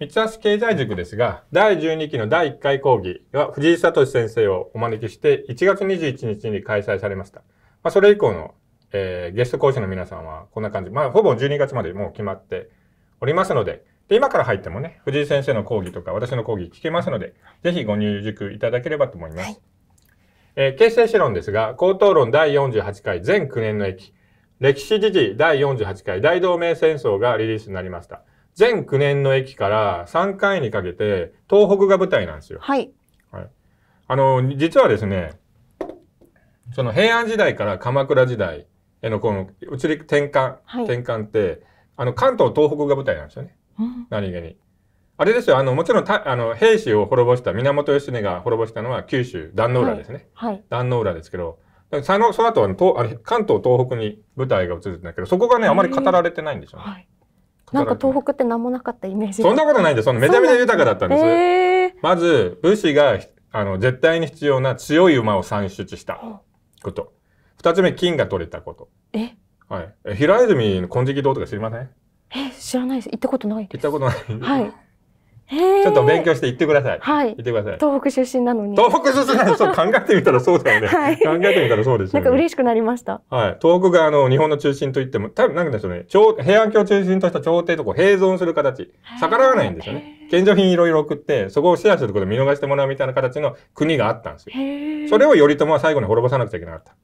三橋経済塾ですが、第12期の第1回講義は藤井聡先生をお招きして、1月21日に開催されました。まあ、それ以降の、えー、ゲスト講師の皆さんはこんな感じ。まあ、ほぼ12月までもう決まっておりますので、で、今から入ってもね、藤井先生の講義とか私の講義聞けますので、ぜひご入塾いただければと思います。はい、えー、形成史論ですが、高等論第48回全9年の駅、歴史時事第48回大同盟戦争がリリースになりました。全9年の駅から3回にかけて東北が舞台なんですよ。はい。はい、あの、実はですね、その平安時代から鎌倉時代へのこの移り転換、はい、転換って、あの関東、東北が舞台なんですよね。うん、何気に。あれですよ、あの、もちろんた、あの、兵士を滅ぼした、源義経が滅ぼしたのは九州、壇ノ浦ですね。はい。壇ノ浦ですけど、その、その後は、あの関東、東北に舞台が移るんだけど、そこがね、あまり語られてないんでしょうね。はいなんか東北って何もなかったイメージそんなことないんでそのめちゃめちゃ豊かだったんです、えー、まず武士があの絶対に必要な強い馬を産出したこと2つ目金が取れたことえ、はい、平泉金色堂とか知りませんえ知らないです行ったことないです行ったことない、はいちょっと勉強して行ってください。はい。行ってください。東北出身なのに。東北出身なのに、そう考えてみたらそうだよね。はい、考えてみたらそうですよね。なんか嬉しくなりました。はい。東北があの、日本の中心といっても、多分なんでしょうね、平安京中心とした朝廷とこう併存する形、逆らわないんですよね。献上品いろいろ送って、そこをシェアすることで見逃してもらうみたいな形の国があったんですよ。それを頼朝は最後に滅ぼさなくちゃいけなかった。っ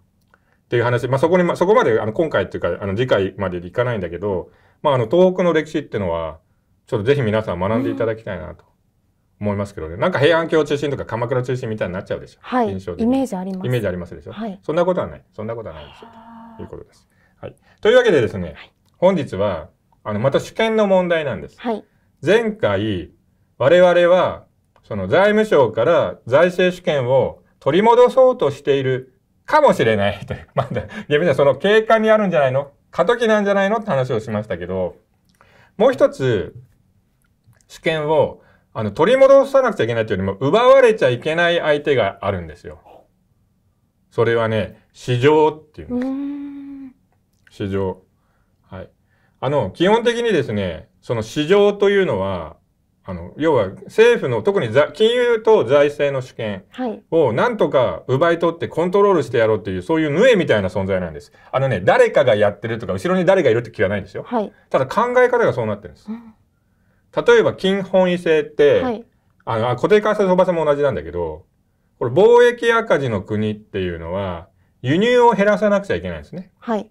ていう話、まあ、そこに、まあ、そこまで、あの、今回っていうか、あの、次回までいかないんだけど、まあ、あの、東北の歴史っていうのは、ちょっとぜひ皆さん学んでいただきたいなと思いますけどね、なんか平安京中心とか鎌倉中心みたいになっちゃうでしょ、はい、印象的イメージありますイメージありますでしょ、はい、そんなことはないそんなことはないですよということです、はい、というわけでですね、はい、本日はあのまた主権の問題なんです、はい、前回我々はその財務省から財政主権を取り戻そうとしているかもしれない という、まだ、逆にその警官にあるんじゃないの過渡期なんじゃないのって話をしましたけど、もう一つ、主権をあの取り戻さなくちゃいけないというよりも奪われちゃいけない相手があるんですよ。それはね、市場っていうんです。市場。はい。あの、基本的にですね、その市場というのは、あの、要は政府の特に金融と財政の主権をなんとか奪い取ってコントロールしてやろうという、そういうヌエみたいな存在なんです。あのね、誰かがやってるとか、後ろに誰がいるって気はないんですよ。はい、ただ考え方がそうなってるんです。うん例えば金本位制って、はい、あの固定為替相場制も同じなんだけどこれ貿易赤字の国っていうのは輸入を減らさなくちゃいけないんですね。はい、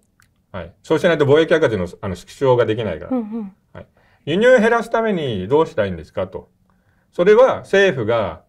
はい、そうしないと貿易赤字のあの縮小ができないから、うんうん、はい、輸入を減らすためにどうしたらいいんですかと。それは政府が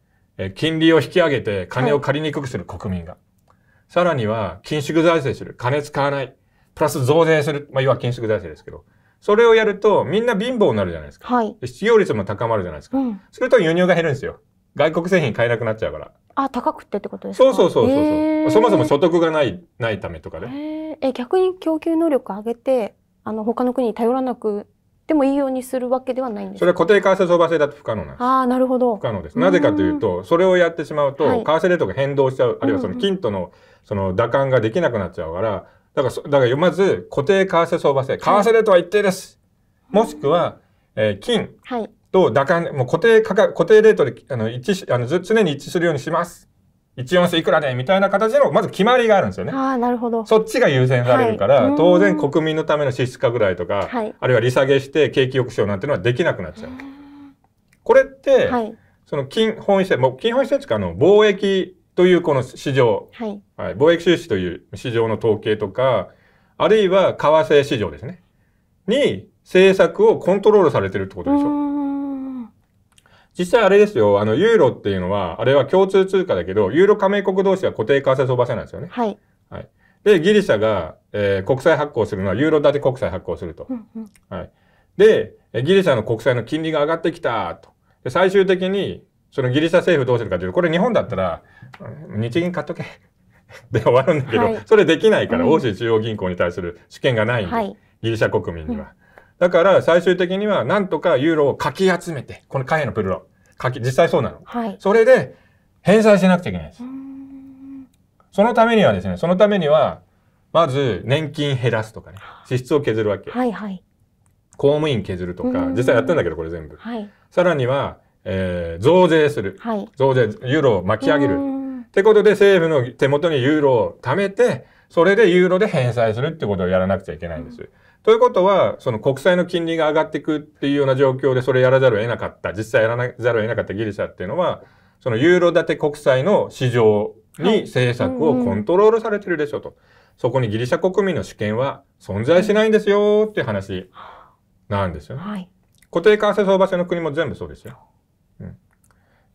金利を引き上げて金を借りにくくする国民が。はい、さらには、緊縮財政する。金使わない。プラス増税する。まあ、要は緊縮財政ですけど。それをやると、みんな貧乏になるじゃないですか。はい、失業率も高まるじゃないですか。うん、すると輸入が減るんですよ。外国製品買えなくなっちゃうから。あ、高くてってことですかそうそうそうそうそもそも所得がない、ないためとかね。え逆に供給能力上げて、あの、他の国に頼らなくてもいいようにするわけではないんですそれは固定為替相場制だと不可能なんです。ああ、なるほど。不可能です。なぜかというと、それをやってしまうと、為替レートが変動しちゃう、あるいはその金との、その打感ができなくなっちゃうから、だから、だからまず固定為替相場制。為替レートは一定です。もしくは、えー、金と打感、もう固定価格、固定レートであの一致あの常に一致するようにします。1四ンいくらでみたいな形の、まず決まりがあるんですよね。ああ、なるほど。そっちが優先されるから、はい、当然国民のための支出拡大とか、はい、あるいは利下げして景気抑止なんていうのはできなくなっちゃう。これって、はい、その金本位制、もう金本位制っていうか、あの、貿易というこの市場、はい、はい、貿易収支という市場の統計とか、あるいは為替市場ですね、に政策をコントロールされてるってことでしょ。実際あれですよ、あの、ユーロっていうのは、あれは共通通貨だけど、ユーロ加盟国同士は固定為替相場制なんですよね。はい。はい。で、ギリシャが、えー、国債発行するのは、ユーロ建て国債発行すると。はい。で、ギリシャの国債の金利が上がってきたと。で最終的に、そのギリシャ政府どうするかというと、これ日本だったら、日銀買っとけ で終わるんだけど、はい、それできないから、欧州中央銀行に対する主権がないんで、はい、ギリシャ国民には。だから最終的にはなんとかユーロをかき集めて、この貨幣のプルロ、かき、実際そうなの。はい、それで返済しなくちゃいけないです。そのためにはですね、そのためには、まず年金減らすとかね、支出を削るわけ。はいはい、公務員削るとか、実際やってんだけど、これ全部。はい、さらには、えー、増税する、はい、増税、ユーロを巻き上げる。ってことで政府の手元にユーロを貯めて、それでユーロで返済するってことをやらなくちゃいけないんです。うん、ということは、その国債の金利が上がっていくっていうような状況でそれやらざるを得なかった、実際やらなざるを得なかったギリシャっていうのは、そのユーロ建て国債の市場に政策をコントロールされてるでしょと。そこにギリシャ国民の主権は存在しないんですよっていう話なんですよ、ね、はい、固定為替相場制の国も全部そうですよ。うん、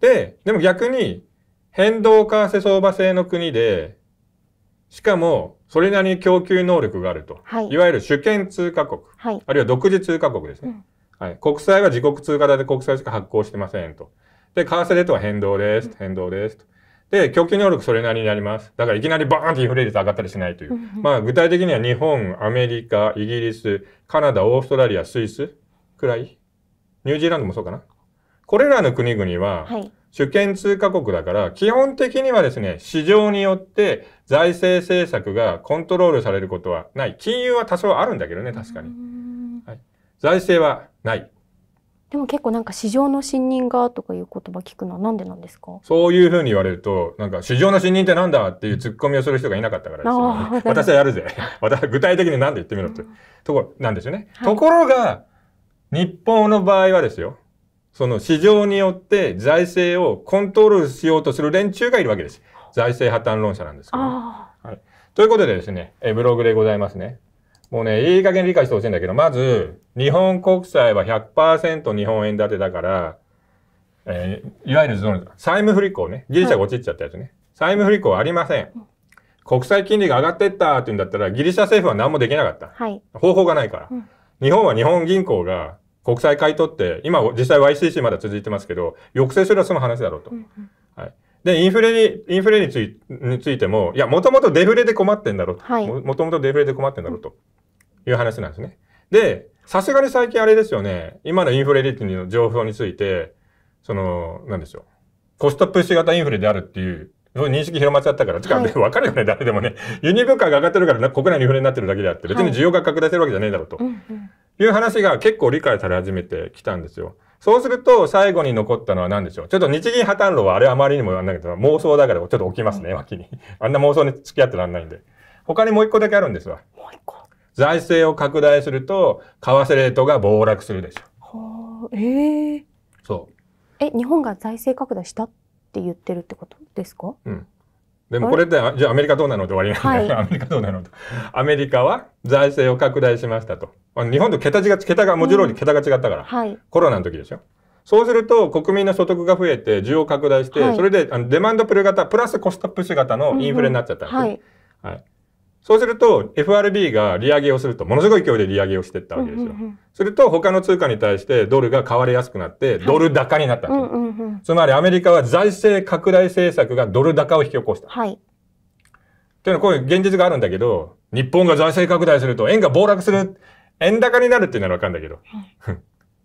で、でも逆に変動為替相場制の国で、しかも、それなりに供給能力があると。はい、いわゆる主権通貨国、はい、あるいは独自通貨国ですね、うん、はい。国債は自国通貨だで国債しか発行してませんと。で、為替レートは変動です。変動です。と。で、供給能力それなりになります。だからいきなりバーンってインフレ率上がったりしないという。まあ具体的には日本、アメリカ、イギリス、カナダ、オーストラリア、スイスくらい。ニュージーランドもそうかな。これらの国々は、はい、主権通貨国だから、基本的にはですね、市場によって財政政策がコントロールされることはない。金融は多少あるんだけどね、確かに。はい、財政はない。でも結構なんか市場の信任がとかいう言葉聞くのはなんでなんですかそういうふうに言われると、なんか市場の信任ってなんだっていう突っ込みをする人がいなかったからですよ、ね、私はやるぜ。私は具体的に何で言ってみろって。ところなんですよね。はい、ところが、日本の場合はですよ。その市場によって財政をコントロールしようとする連中がいるわけです。財政破綻論者なんですけど、ね、はい。ということでですね、えブログでございますね。もうね、いい加減理解してほしいんだけど、まず、日本国債は100%日本円建てだから、えー、いわゆるその債務不履行ね、ギリシャが落ちちゃったやつね、はい、債務不履行ありません。国債金利が上がってったって言うんだったら、ギリシャ政府は何もできなかった。はい、方法がないから、うん、日本は日本銀行が国際い取って、今実際 YCC まだ続いてますけど、抑制するはその話だろうと。はい。で、インフレに、インフレについについても、いや、もともとデフレで困ってんだろうと。はい、もともとデフレで困ってんだろうという話なんですね。で、さすがに最近あれですよね、今のインフレ率の情報について、その、なんでしょう。コストプッシュ型インフレであるっていう認識広まっちゃったから、しかも、ね、わかるよね、誰でもね。輸入物価が上がってるから、国内にインフレになってるだけであって、別に需要が拡大してるわけじゃねえだろうと。はいうんうんいう話が結構理解され始めてきたんですよ。そうすると、最後に残ったのは何でしょう。ちょっと日銀破綻論はあれあまりにもやんないけど、妄想だからちょっと起きますね、脇に。あんな妄想に付き合ってらんないんで。他にもう一個だけあるんですわ。もう一個。財政を拡大すると、為替レートが暴落するでしょ。はあ、ええー、そう。え、日本が財政拡大したって言ってるってことですかうん。でもこれってじゃあアメリカどうなのて終わりなんで、はい、アメリカどうなのとアメリカは財政を拡大しましたと日本と桁違桁が文字通り桁が違ったから、うんはい、コロナの時でしょそうすると国民の所得が増えて需要拡大して、はい、それであのデマンドプル型プラスコストプッシュ型のインフレになっちゃったんうんはい、はいそうすると FRB が利上げをするとものすごい勢いで利上げをしていったわけですよ。うんうんうん、すると他の通貨に対してドルが買われやすくなってドル高になったわけです、はいうんうんうん、つまりアメリカは財政拡大政策がドル高を引き起こした。はい。というのはこういう現実があるんだけど日本が財政拡大すると円が暴落する円高になるっていうのはわかるんだけど。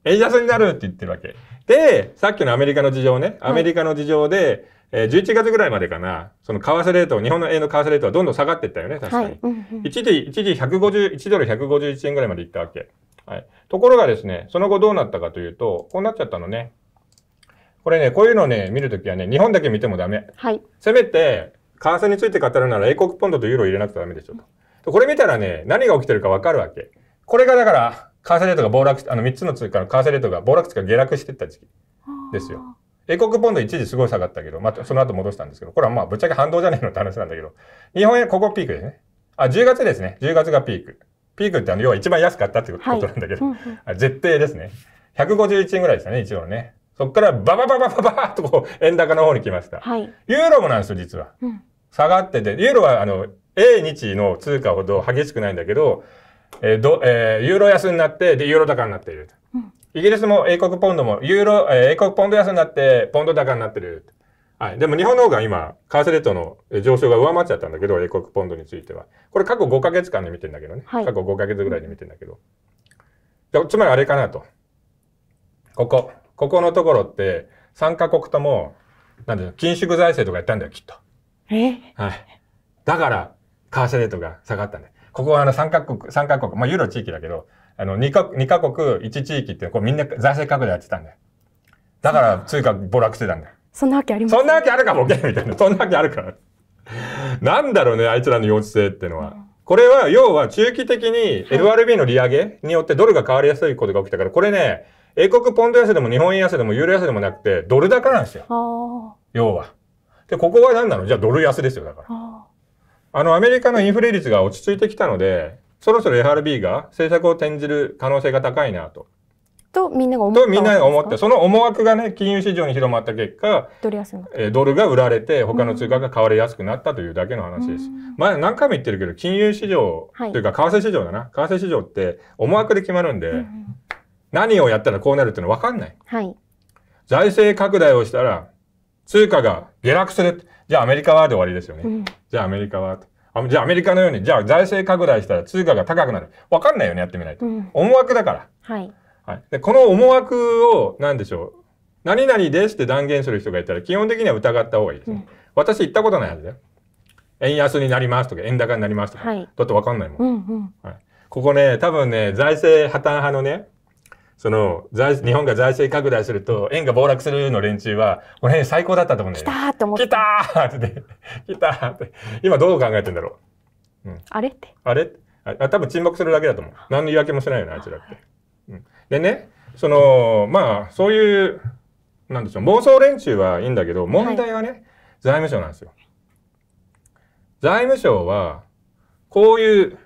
円安になるって言ってるわけ。で、さっきのアメリカの事情ね、アメリカの事情で、えー、11月ぐらいまでかな、その為替レート、日本の円の為替レートはどんどん下がっていったよね、確かに。はい一時、一時150、1ドル151円ぐらいまでいったわけ。はい。ところがですね、その後どうなったかというと、こうなっちゃったのね。これね、こういうのね、見るときはね、日本だけ見てもダメ。はい。せめて、為替について語るなら英国ポンドとユーロ入れなくてダメでしょと。これ見たらね、何が起きてるかわかるわけ。これがだから、為替レートが暴落、あの3つの通貨の為替レートが暴落つか下落していった時期ですよ。英国ポンド一時すごい下がったけど、また、あ、その後戻したんですけど、これはまあぶっちゃけ反動じゃねえのって話なんだけど、日本円ここピークですね。あ、10月ですね。10月がピーク。ピークってあの、要は一番安かったってことなんだけど、はい、絶対ですね。151円ぐらいでしたね、一応ね。そこからババババババーっとこう、円高の方に来ました。はい、ユーロもなんですよ、実は。うん、下がってて、ユーロはあの、英日の通貨ほど激しくないんだけど、えーどえー、ユーロ安になって、で、ユーロ高になっている。イギリスも英国ポンドも、ユーロ、えー、英国ポンド安になって、ポンド高になってる。はい。でも日本の方が今、為替レートの上昇が上回っちゃったんだけど、英国ポンドについては。これ過去5か月間で見てんだけどね。はい、過去5か月ぐらいで見てんだけど。うん、つまりあれかなと。ここ。ここのところって、参か国とも、なんだよ、緊縮財政とかやったんだよ、きっと。えはい。だから、為替レートが下がったんだよ。ここはあの参加国、三加国、まあユーロ地域だけど、あの2か、2カ国、1地域って、こうみんな財政拡大やってたんだよ。だから、通貨暴落してたんだよ。そんなわけありますそんなわけあるかボケみたいな。そんなわけあるから。なんだろうね、あいつらの幼稚性ってのは。これは、要は中期的に FRB の利上げによってドルが変わりやすいことが起きたから、これね、英国ポンド安でも日本円安でもユーロ安でもなくて、ドル高なんですよ。要は。で、ここは何なのじゃあドル安ですよ、だから。あの、アメリカのインフレ率が落ち着いてきたので、そろそろ FRB が政策を転じる可能性が高いなと。とみんなが思ったとみんなが思ってその思惑がね金融市場に広まった結果ドル安えドルが売られて他の通貨が買われやすくなったというだけの話です。うん、前何回も言ってるけど金融市場、というか為替市場だな為替市場って思惑で決まるんで、うん、何をやったらこうなるっていうのは分かんない。はい、財政拡大をしたら通貨が下落するじゃあアメリカはで終わりですよね。うん、じゃあアメリカはと。あじゃあアメリカのようにじゃあ財政拡大したら通貨が高くなる分かんないよねやってみないと、うん、思惑だから、はいはい、でこの思惑を何でしょう何々ですって断言する人がいたら基本的には疑った方がいいですね、うん、私行ったことないはずだよ円安になりますとか円高になりますとか、はい、だって分かんないもん、うんうん、はい、ここね多分ね財政破綻派のねその財、日本が財政拡大すると、円が暴落するの連中は、この辺最高だったと思うんだよ、ね。来たーって思って。来たーって。来たーって。今どう考えてんだろう。うん、あれって。あれあ多分沈黙するだけだと思う。何の言い訳もしないよね、あいつらって。うん、でね、その、まあ、そういう、なんでしょう、妄想連中はいいんだけど、問題はね、はい、財務省なんですよ。財務省は、こういう、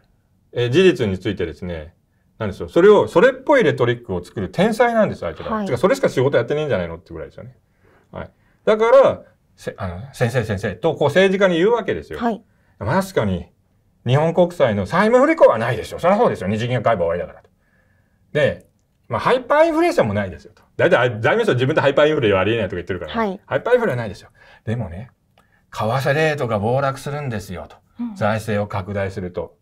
え事実についてですね、なんですよ。それを、それっぽいレトリックを作る天才なんです、相手が。はい、それしか仕事やってねえんじゃないのってぐらいですよね。はい。だから、せあの先生先生と、こう政治家に言うわけですよ。はい。確かに、日本国債の債務不履行はないでしょ。そりゃそうですよ。二次元えば終わりだからと。で、まあ、ハイパーインフレーションもないですよと。大体、財務省自分でハイパーインフレはありえないとか言ってるから、はい、ハイパーインフレはないですよ。でもね、為替レートが暴落するんですよと。うん、財政を拡大すると。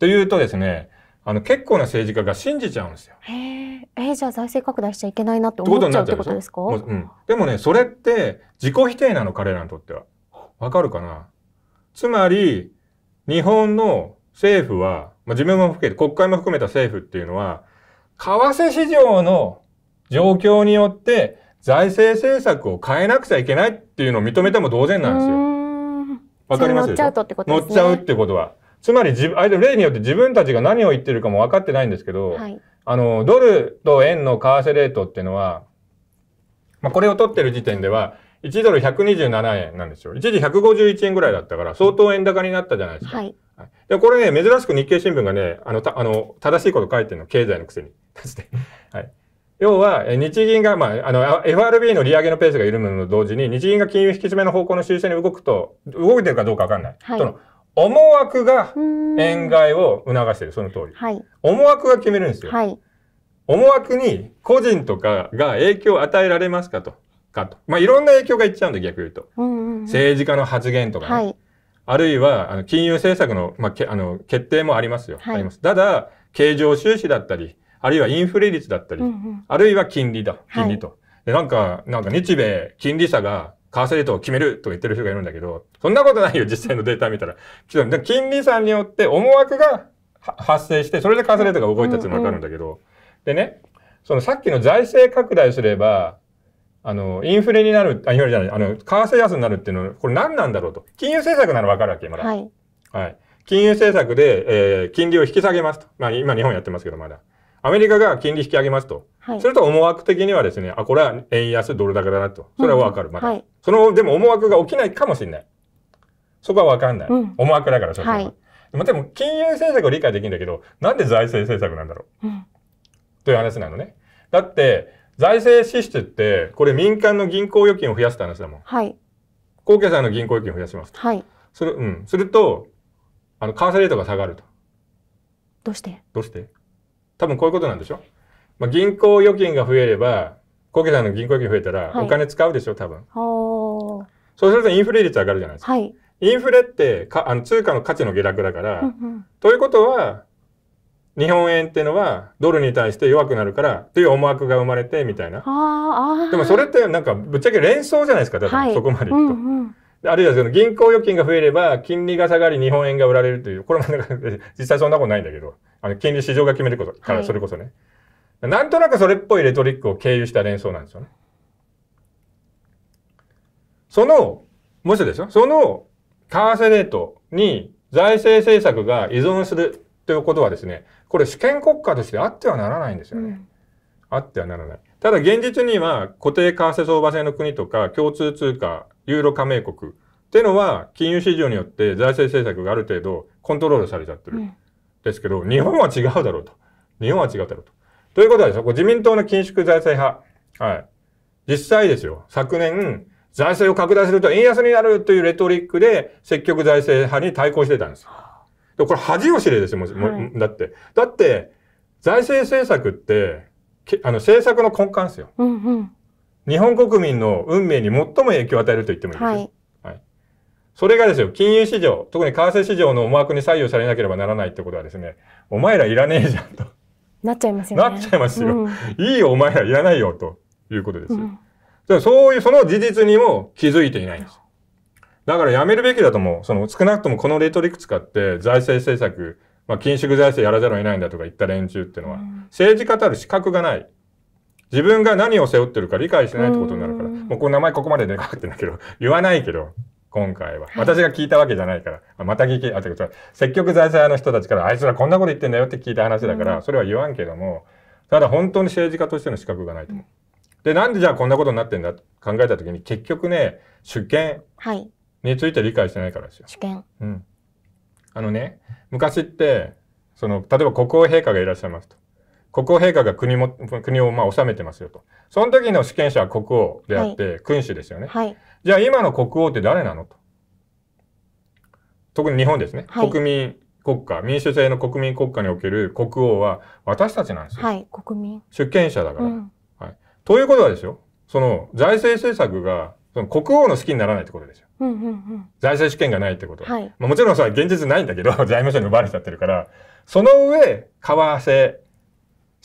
というとですね、あの結構な政治家が信じちゃうんですよ。へえー、じゃあ財政拡大しちゃいけないなって思っちゃうってことですかで,、うん、でもねそれって自己否定なの彼らにとっては。わかるかなつまり日本の政府は、まあ、自分も含めて国会も含めた政府っていうのは為替市場の状況によって財政政策を変えなくちゃいけないっていうのを認めても同然なんですよ。わかります乗っちゃうってことは。つまり自分、あれ例によって自分たちが何を言ってるかも分かってないんですけど、はい、あの、ドルと円の為替レートっていうのは、まあ、これを取ってる時点では、1ドル127円なんですよ。一時151円ぐらいだったから、相当円高になったじゃないですか。はい。で、これね、珍しく日経新聞がね、あの、たあの正しいこと書いてるの、経済のくせに。はい。要は、日銀が、まあ、あの、FRB の利上げのペースが緩むのと同時に、日銀が金融引き締めの方向の修正に動くと、動いてるかどうかわかんない。はい、との思惑が円買いを促してる、その通り。はい、思惑が決めるんですよ。はい、思惑に個人とかが影響を与えられますかと。かと。まあ、いろんな影響がいっちゃうんで、逆言うと。政治家の発言とかね。はい、あるいは、あの金融政策の、まあ、けあの決定もありますよ。はい、あります。ただ、経常収支だったり、あるいはインフレ率だったり、うんうん、あるいは金利だ、金利と。はい、でなんか、なんか日米金利差が為替レートを決めると言ってる人がいるんだけど、そんなことないよ、実際のデータ見たら。金利差によって思惑が発生して、それで為替レートが動いたっていうのわかるんだけど、うんうん、でね、そのさっきの財政拡大すれば、あの、インフレになる、あ、インフレじゃない、あの、為替安になるっていうのは、これ何なんだろうと。金融政策ならわかるわけ、まだ。はい。はい。金融政策で、えー、金利を引き下げますと。まあ、今日本やってますけど、まだ。アメリカが金利引き上げますと。はい、すると思惑的にはですね、あ、これは円安ドル高だなと。それはわかる。まだ、はい、その、でも思惑が起きないかもしれない。そこはわかんない。うん、思惑だから、それは。はい、でも、金融政策を理解できるんだけど、なんで財政政策なんだろう。うん、という話なのね。だって、財政支出って、これ民間の銀行預金を増やすって話だもん。はい。高決済の銀行預金を増やしますと。はい。する、うん。すると、あの、為替レートが下がると。どうしてどうして多分こういうことなんでしょ、まあ、銀行預金が増えれば、小池さんの銀行預金増えたら、お金使うでしょ、はい、多分。そうするとインフレ率上がるじゃないですか。はい、インフレってかあの通貨の価値の下落だから、ということは、日本円っていうのはドルに対して弱くなるからっていう思惑が生まれてみたいな。でもそれってなんかぶっちゃけ連想じゃないですか、多分そこまでいくと。はいうんうんあるいはその銀行預金が増えれば金利が下がり日本円が売られるという、これもなんか実際そんなことないんだけど、あの、金利市場が決めることから、それこそね、はい、なんとなくそれっぽいレトリックを経由した連想なんですよね。その、もしですよ、その、為替レートに財政政策が依存するということはですね、これ主権国家としてあってはならないんですよね。うん、あってはならない。ただ現実には固定為替相場制の国とか共通通貨、ユーロ加盟国っていうのは金融市場によって財政政策がある程度コントロールされちゃってる。うんですけど、日本は違うだろうと。日本は違うだろうと。ということはですね、これ自民党の緊縮財政派。はい。実際ですよ、昨年、財政を拡大すると円安になるというレトリックで積極財政派に対抗してたんですよ。でこれ恥を知れですよ、もう、はい、だって。だって、財政政策って、あの政策の根幹ですよ、うんうん。日本国民の運命に最も影響を与えると言ってもいいですよ。はいそれがですよ、金融市場、特に為替市場の思惑に左右されなければならないってことはですね、お前らいらねえじゃんと。なっちゃいますよね。なっちゃいますよ。うん、いいよ、お前らいらないよ、ということですよ。うん、そういう、その事実にも気づいていないんです。だからやめるべきだと思う。その、少なくともこのレトリック使って財政政策、まあ、緊縮財政やらざるを得ないんだとか言った連中っていうのは、うん、政治家たる資格がない。自分が何を背負ってるか理解してないってことになるから、もうこの名前ここまででかってんだけど、言わないけど、今回は。私が聞いたわけじゃないから、はい、また聞き、あ、違う違う、積極財政派の人たちから、あいつらこんなこと言ってんだよって聞いた話だから、うん、それは言わんけども、ただ本当に政治家としての資格がないと思う。うん、で、なんでじゃあこんなことになってんだと考えた時に、結局ね、主権について理解してないからですよ。はい、主権。うん。あのね、昔って、その、例えば国王陛下がいらっしゃいますと。国王陛下が国も国をまあ治めてますよと。その時の主権者は国王であって、はい、君主ですよね、はい。じゃあ今の国王って誰なのと。特に日本ですね。はい、国民国家、民主制の国民国家における国王は私たちなんですよ。はい、国民。主権者だから、うん。はい。ということはですよ、その財政政策がその国王の好きにならないってことですよ。うんうんうん、財政主権がないってこと。はい、まあ、もちろんさ、現実ないんだけど、財務省に奪われちゃってるから、その上、為替、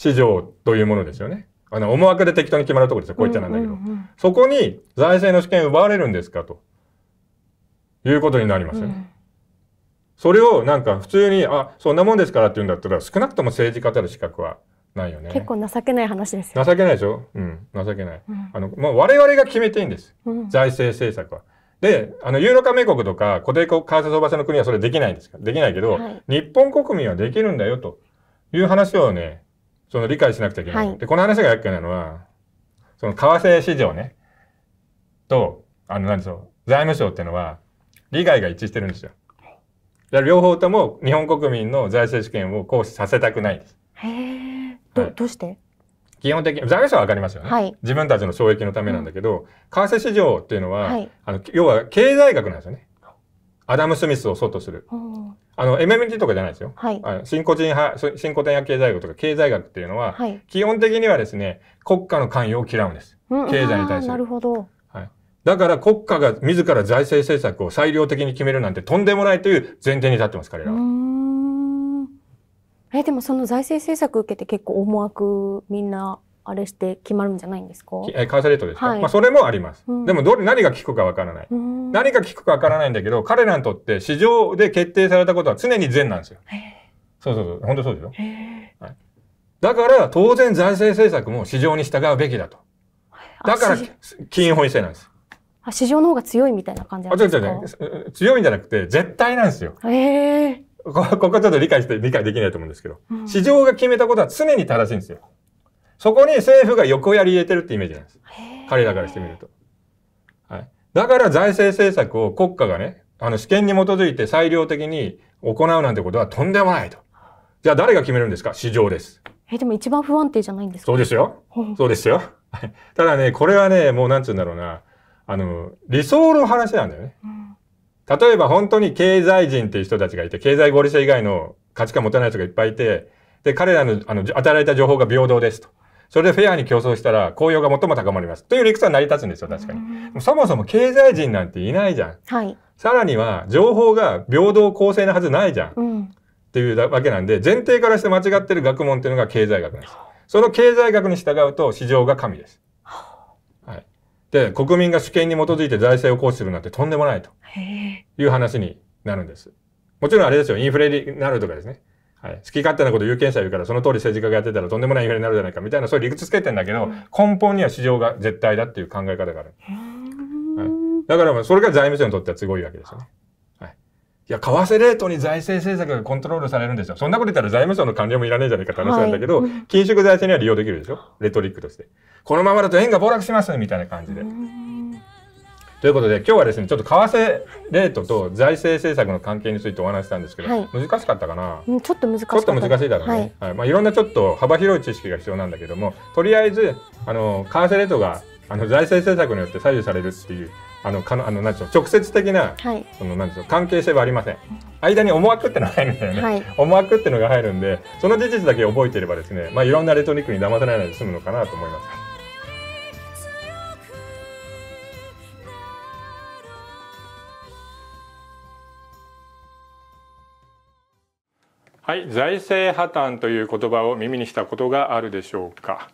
市場というものですよね。あの思惑で適当に決まるところですよ。こういっちゃなんだけど、うんうんうん。そこに財政の主権奪われるんですかということになりますよね。うん、それをなんか普通に、あ、そんなもんですからって言うんだったら少なくとも政治家たる資格はないよね。結構情けない話ですよ。情けないでしょうん、情けない。うん、あの、まあ、我々が決めていいんです。うん、財政政策は。で、あの、ユーロ加盟国とか固定為替相場制の国はそれできないんですかできないけど、はい、日本国民はできるんだよという話をね、その理解しなくちゃいけない。はい、で、この話が厄介なのは、その為替市場ね、と、あの、なんでしょう、財務省っていうのは、利害が一致してるんですよ。はい、両方とも日本国民の財政主権を行使させたくないです。へえ、ど、はい、どうして基本的に、財務省はわかりますよね、はい、自分たちの衝撃のためなんだけど、うん、為替市場っていうのは、はい、あの要は経済学なんですよね。アダム・スミスをそとする。あの、MMT とかじゃないですよ。はい、新古人派、新古典や経済学とか経済学っていうのは、はい、基本的にはですね、国家の関与を嫌うんです。うん、経済に対する。なるほど。はい。だから国家が自ら財政政策を裁量的に決めるなんてとんでもないという前提に立ってます、彼らは。え、でもその財政政策受けて結構思惑みんなあれして決まるんじゃないんですか為替レートですか、はい、まあ、それもあります、うん、でもどれ何が効くかわからない、何が効くかわからないんだけど彼らにとって市場で決定されたことは常に善なんですよそうそうそう本当そうですよ、はい、だから当然財政政策も市場に従うべきだとだから金融本位制なんですあ市場の方が強いみたいな感じなんですか強いんじゃなくて絶対なんですよここちょっと理解して理解できないと思うんですけど、うん、市場が決めたことは常に正しいんですよそこに政府が横やり入れてるってイメージなんです。彼らからしてみると。はい。だから財政政策を国家がね、あの、試験に基づいて裁量的に行うなんてことはとんでもないと。じゃあ誰が決めるんですか市場です。え、でも一番不安定じゃないんですかそうですよ。そうですよ。ただね、これはね、もうなんつうんだろうな。あの、理想の話なんだよね。うん、例えば本当に経済人っていう人たちがいて、経済合理性以外の価値観持たない人がいっぱいいて、で、彼らの、あの、与えられた情報が平等ですと。それでフェアに競争したら、効用が最も高まります。という理屈は成り立つんですよ、確かに。そもそも経済人なんていないじゃん。はい。さらには、情報が平等公正なはずないじゃん。うん。っていうわけなんで、前提からして間違ってる学問っていうのが経済学なんです。その経済学に従うと、市場が神です。はい。で、国民が主権に基づいて財政を行使するなんてとんでもないと。いう話になるんです。もちろんあれですよ、インフレになるとかですね。はい、好き勝手なこと有権者言うから、その通り政治家がやってたらとんでもないい方になるじゃないかみたいな、そういう理屈つけてんだけど、うん、根本には市場が絶対だっていう考え方がある。はい、だから、それが財務省にとってはすごいわけですよね。はい、いや、為替レートに財政政策がコントロールされるんですよ。そんなこと言ったら財務省の官僚もいらねえじゃないかって話なんだけど、はい、緊縮財政には利用できるでしょレトリックとして。このままだと円が暴落しますみたいな感じで。ということで今日はですねちょっと為替レートと財政政策の関係についてお話したんですけど、はい、難しかったかな、ちょっと難しかったちょっと難しいだろうね、はい、はい、まあ、いろんなちょっと幅広い知識が必要なんだけどもとりあえずあの為替レートがあの財政政策によって左右されるっていうあのかあのなんう直接的な、はい、そのなんう関係性はありません間に思惑ってのが入るんだよね、はい、思惑ってのが入るんでその事実だけ覚えてればですね、まあ、いろんなレトリックに騙されないで済むのかなと思います。はい財政破綻という言葉を耳にしたことがあるでしょうか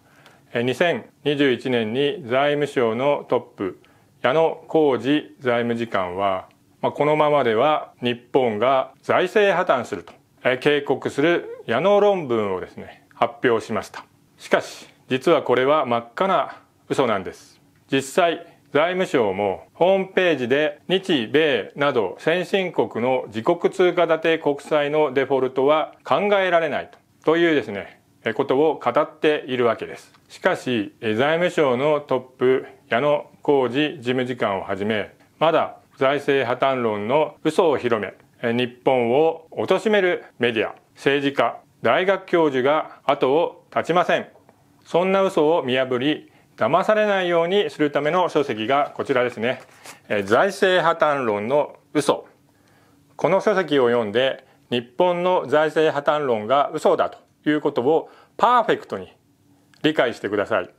2021年に財務省のトップ矢野浩二財務次官は、まあ、このままでは日本が財政破綻すると警告する矢野論文をですね発表しましたしかし実はこれは真っ赤な嘘なんです実際財務省もホームページで日米など先進国の自国通貨建て国債のデフォルトは考えられないというですね、ことを語っているわけです。しかし、財務省のトップ矢野浩二事務次官をはじめ、まだ財政破綻論の嘘を広め、日本を貶めるメディア、政治家、大学教授が後を絶ちません。そんな嘘を見破り、騙されないようにするための書籍がこちらですね。財政破綻論の嘘。この書籍を読んで、日本の財政破綻論が嘘だということをパーフェクトに理解してください。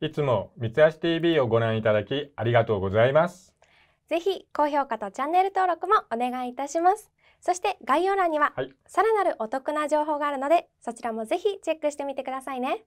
いつも三橋 TV をご覧いただきありがとうございます。ぜひ高評価とチャンネル登録もお願いいたします。そして概要欄にはさらなるお得な情報があるので、そちらもぜひチェックしてみてくださいね。